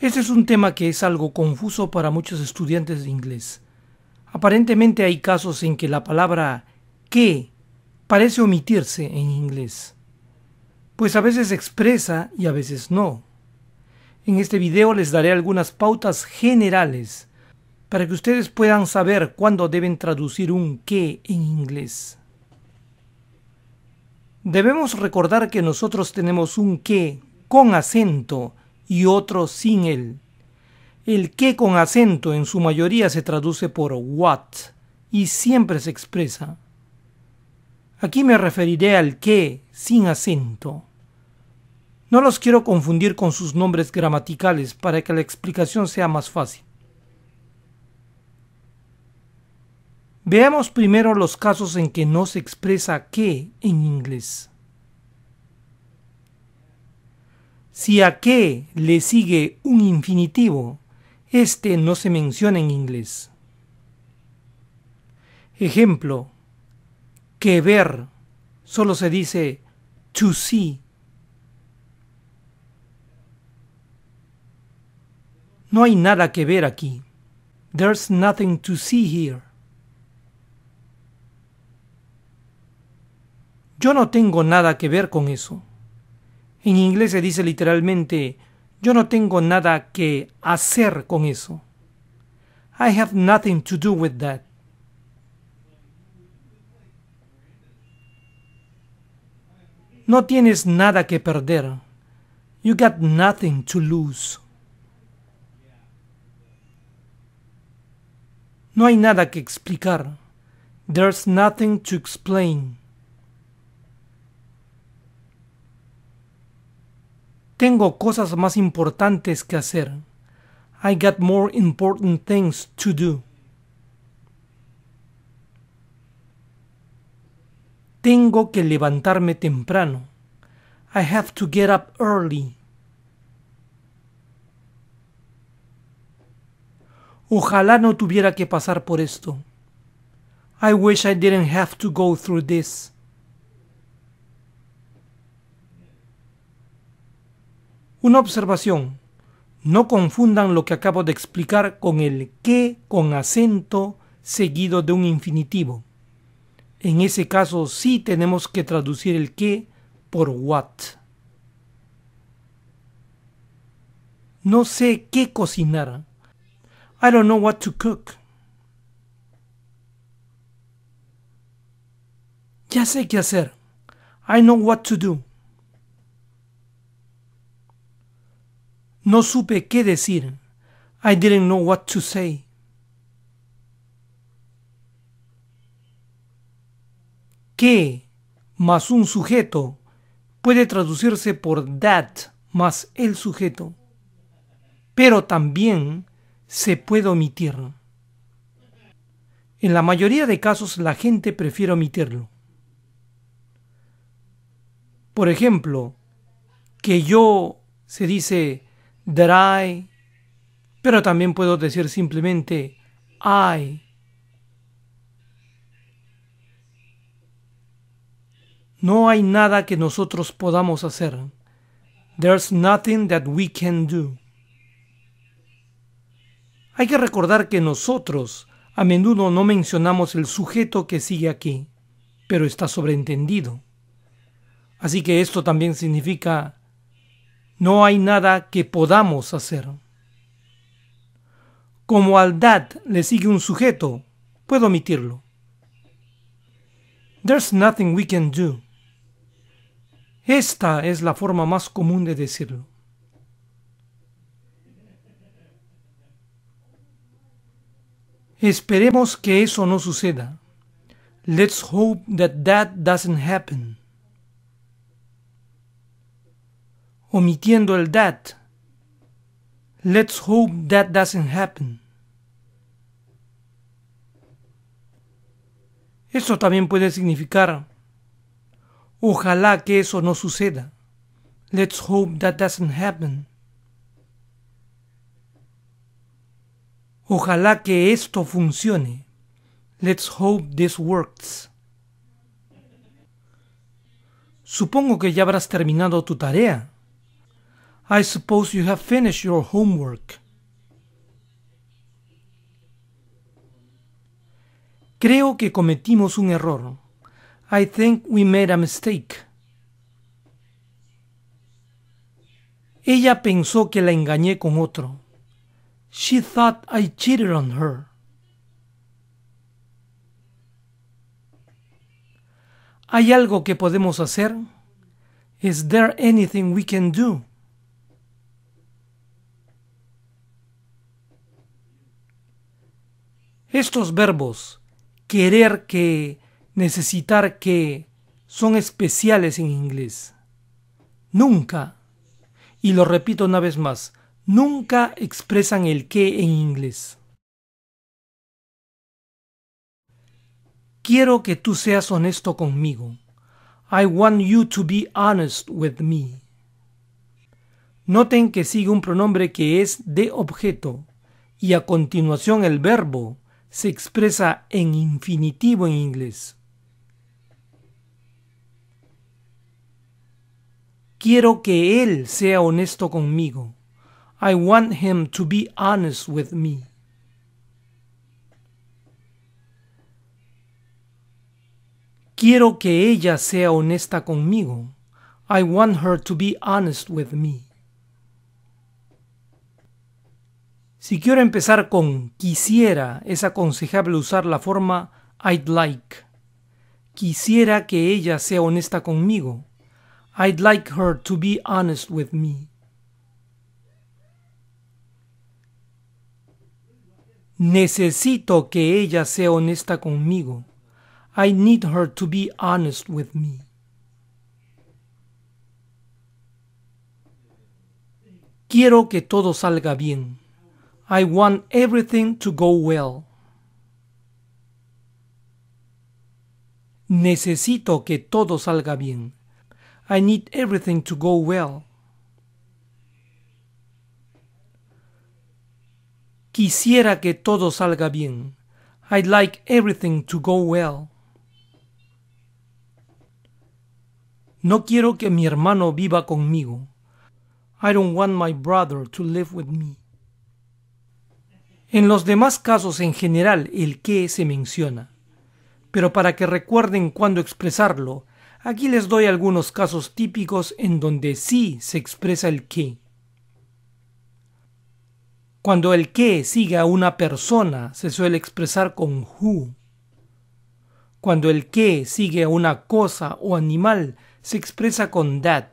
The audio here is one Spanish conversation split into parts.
Este es un tema que es algo confuso para muchos estudiantes de inglés. Aparentemente hay casos en que la palabra que parece omitirse en inglés, pues a veces expresa y a veces no. En este video les daré algunas pautas generales para que ustedes puedan saber cuándo deben traducir un que en inglés. Debemos recordar que nosotros tenemos un que con acento y otro sin él. El que con acento en su mayoría se traduce por what y siempre se expresa. Aquí me referiré al qué sin acento. No los quiero confundir con sus nombres gramaticales para que la explicación sea más fácil. Veamos primero los casos en que no se expresa qué en inglés. Si a qué le sigue un infinitivo, este no se menciona en inglés. Ejemplo, que ver solo se dice to see. No hay nada que ver aquí. There's nothing to see here. Yo no tengo nada que ver con eso. En inglés se dice literalmente, yo no tengo nada que hacer con eso. I have nothing to do with that. No tienes nada que perder. You got nothing to lose. No hay nada que explicar. There's nothing to explain. Tengo cosas más importantes que hacer. I got more important things to do. Tengo que levantarme temprano. I have to get up early. Ojalá no tuviera que pasar por esto. I wish I didn't have to go through this. Una observación. No confundan lo que acabo de explicar con el que con acento seguido de un infinitivo. En ese caso sí tenemos que traducir el que por what. No sé qué cocinar. I don't know what to cook. Ya sé qué hacer. I know what to do. No supe qué decir. I didn't know what to say. Que más un sujeto puede traducirse por that más el sujeto, pero también se puede omitir. En la mayoría de casos la gente prefiere omitirlo. Por ejemplo, que yo se dice I... pero también puedo decir simplemente I. No hay nada que nosotros podamos hacer. There's nothing that we can do. Hay que recordar que nosotros a menudo no mencionamos el sujeto que sigue aquí, pero está sobreentendido. Así que esto también significa no hay nada que podamos hacer. Como al dad le sigue un sujeto, puedo omitirlo. There's nothing we can do. Esta es la forma más común de decirlo. Esperemos que eso no suceda. Let's hope that that doesn't happen. omitiendo el that. Let's hope that doesn't happen. Eso también puede significar ojalá que eso no suceda. Let's hope that doesn't happen. Ojalá que esto funcione. Let's hope this works. Supongo que ya habrás terminado tu tarea. I suppose you have finished your homework. Creo que cometimos un error. I think we made a mistake. Ella pensó que la engañé con otro. She thought I cheated on her. ¿Hay algo que podemos hacer? Is there anything we can do? Estos verbos, querer que, necesitar que, son especiales en inglés. Nunca, y lo repito una vez más, nunca expresan el que en inglés. Quiero que tú seas honesto conmigo. I want you to be honest with me. Noten que sigue un pronombre que es de objeto y a continuación el verbo se expresa en infinitivo en inglés. Quiero que él sea honesto conmigo. I want him to be honest with me. Quiero que ella sea honesta conmigo. I want her to be honest with me. Si quiero empezar con quisiera, es aconsejable usar la forma I'd like. Quisiera que ella sea honesta conmigo. I'd like her to be honest with me. Necesito que ella sea honesta conmigo. I need her to be honest with me. Quiero que todo salga bien. I want everything to go well. Necesito que todo salga bien. I need everything to go well. Quisiera que todo salga bien. I'd like everything to go well. No quiero que mi hermano viva conmigo. I don't want my brother to live with me. En los demás casos en general el qué se menciona, pero para que recuerden cuándo expresarlo, aquí les doy algunos casos típicos en donde sí se expresa el qué. Cuando el qué sigue a una persona se suele expresar con who. Cuando el qué sigue a una cosa o animal se expresa con that.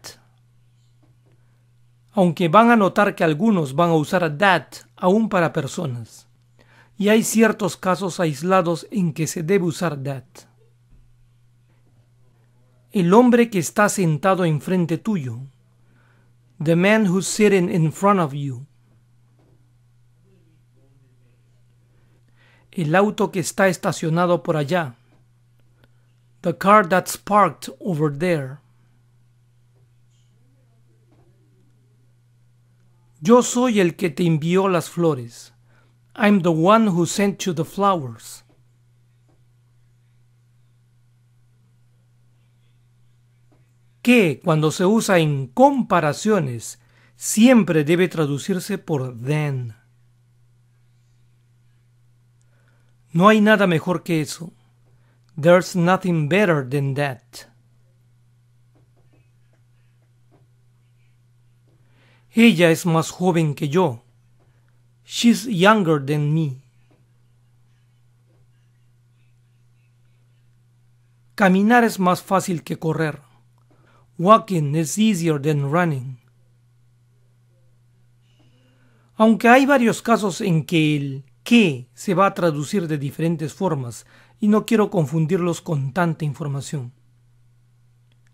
Aunque van a notar que algunos van a usar that aún para personas, y hay ciertos casos aislados en que se debe usar that. El hombre que está sentado enfrente tuyo. The man who's sitting in front of you. El auto que está estacionado por allá. The car that's parked over there. Yo soy el que te envió las flores. I'm the one who sent you the flowers. Que cuando se usa en comparaciones siempre debe traducirse por then. No hay nada mejor que eso. There's nothing better than that. Ella es más joven que yo. She's younger than me. Caminar es más fácil que correr. Walking is easier than running. Aunque hay varios casos en que el que se va a traducir de diferentes formas y no quiero confundirlos con tanta información.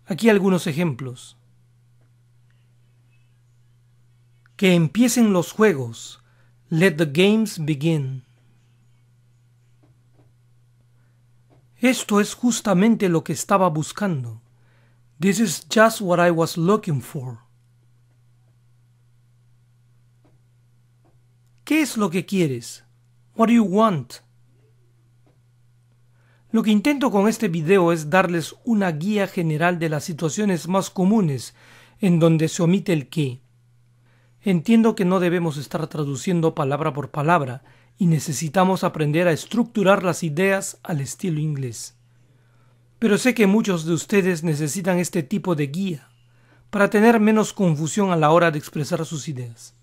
Aquí algunos ejemplos. Que empiecen los juegos. Let the games begin. Esto es justamente lo que estaba buscando. This is just what I was looking for. ¿Qué es lo que quieres? What do you want? Lo que intento con este video es darles una guía general de las situaciones más comunes en donde se omite el qué. Entiendo que no debemos estar traduciendo palabra por palabra y necesitamos aprender a estructurar las ideas al estilo inglés. Pero sé que muchos de ustedes necesitan este tipo de guía para tener menos confusión a la hora de expresar sus ideas.